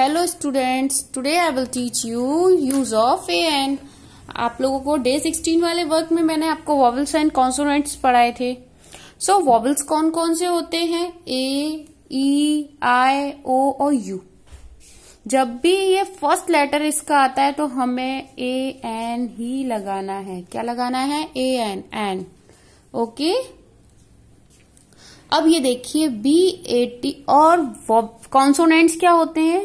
Hello students today I will teach you use of a and आप लोगों को day sixteen वाले work में मैंने आपको वॉबल्स एंड कॉन्सोनेंट्स पढ़ाए थे सो so, वॉबल्स कौन कौन से होते हैं ए ई आई ओ और यू जब भी ये फर्स्ट लेटर इसका आता है तो हमें ए एन ही लगाना है क्या लगाना है ए एन एन ओके अब ये देखिए बी ए टी और कॉन्सोनेंट्स क्या होते हैं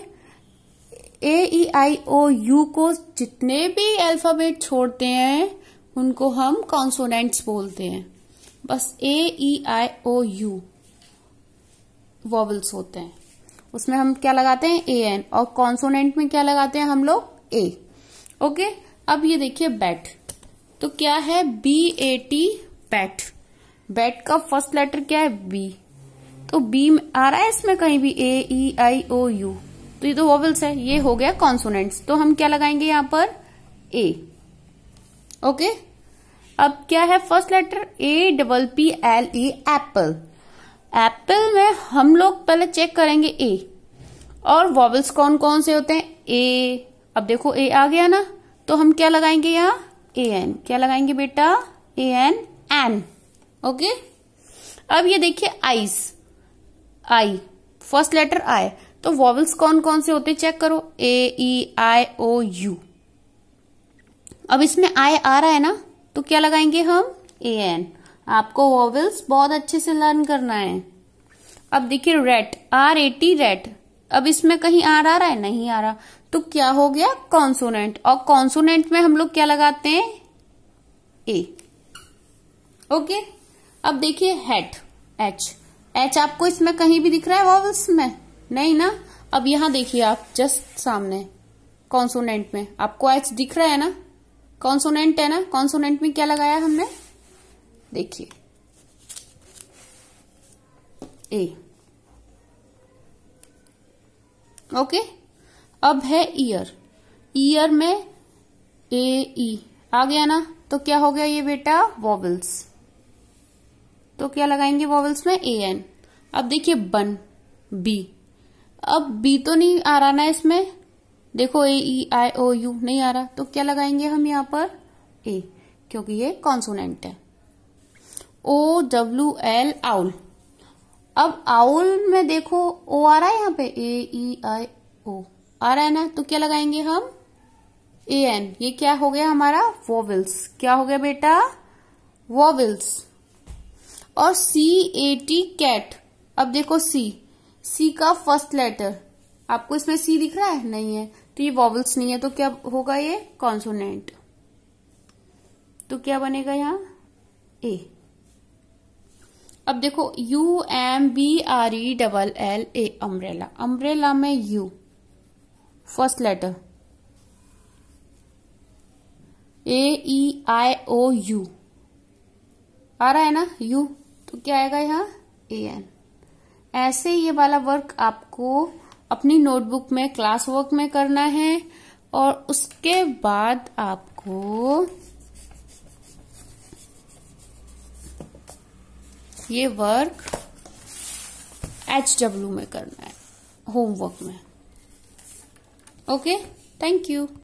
ए ई आई ओ यू को जितने भी अल्फाबेट छोड़ते हैं उनको हम कॉन्सोनेंट्स बोलते हैं बस ए E I O you vowels होते हैं उसमें हम क्या लगाते हैं ए एन और कॉन्सोनेंट में क्या लगाते हैं हम लोग ए ओके अब ये देखिए बैट तो क्या है B A T bat bat का फर्स्ट लेटर क्या है बी तो बी आ रहा है इसमें कहीं भी ए ई आई ओ यू तो ये तो वॉवल्स है ये हो गया कॉन्सोनेंट्स तो हम क्या लगाएंगे यहां पर ए ओके अब क्या है first letter A double P L E apple apple में हम लोग पहले चेक करेंगे ए और वॉवल्स कौन कौन से होते हैं ए अब देखो ए आ गया ना तो हम क्या लगाएंगे यहाँ ए एन क्या लगाएंगे बेटा ए एन एन ओके अब ये देखिए ice I first letter I तो वॉवल्स कौन कौन से होते चेक करो ए ई आई ओ यू अब इसमें आई आ रहा है ना तो क्या लगाएंगे हम ए एन आपको वॉवल्स बहुत अच्छे से लर्न करना है अब देखिए rate R A T rate अब इसमें कहीं आर आ रहा है नहीं आ रहा तो क्या हो गया कॉन्सोनेंट और कॉन्सोनेंट में हम लोग क्या लगाते हैं ए ओके अब देखिए हेट एच एच आपको इसमें कहीं भी दिख रहा है वॉवल्स में नहीं ना अब यहां देखिए आप जस्ट सामने कॉन्सोनेंट में आपको एच दिख रहा है ना कॉन्सोनेंट है ना कॉन्सोनेंट में क्या लगाया हमने देखिए ए ओके अब है ईयर ईयर में ए ई e। आ गया ना तो क्या हो गया ये बेटा वॉवल्स तो क्या लगाएंगे वॉवल्स में ए एन अब देखिए बन बी अब बी तो नहीं आ रहा ना इसमें देखो ए ई आई ओ यू नहीं आ रहा तो क्या लगाएंगे हम यहां पर ए क्योंकि ये कॉन्सोनेंट है ओ डब्ल्यू एल आउल अब आउल में देखो ओ आ रहा है यहां पे ए ई आई ओ आ रहा है ना तो क्या लगाएंगे हम ए एन ये क्या हो गया हमारा वोविल्स क्या हो गया बेटा वोविल्स और सी ए टी कैट अब देखो सी सी का फर्स्ट लेटर आपको इसमें सी दिख रहा है नहीं है तो ये वॉवल्स नहीं है तो क्या होगा ये कॉन्सोनेंट तो क्या बनेगा यहाँ ए अब देखो U M B R E double L A umbrella umbrella में U first letter A E I O U आ रहा है ना यू तो क्या आएगा यहाँ ए एन ऐसे ये वाला वर्क आपको अपनी नोटबुक में क्लास वर्क में करना है और उसके बाद आपको ये वर्क एच डब्ल्यू में करना है होमवर्क में ओके थैंक यू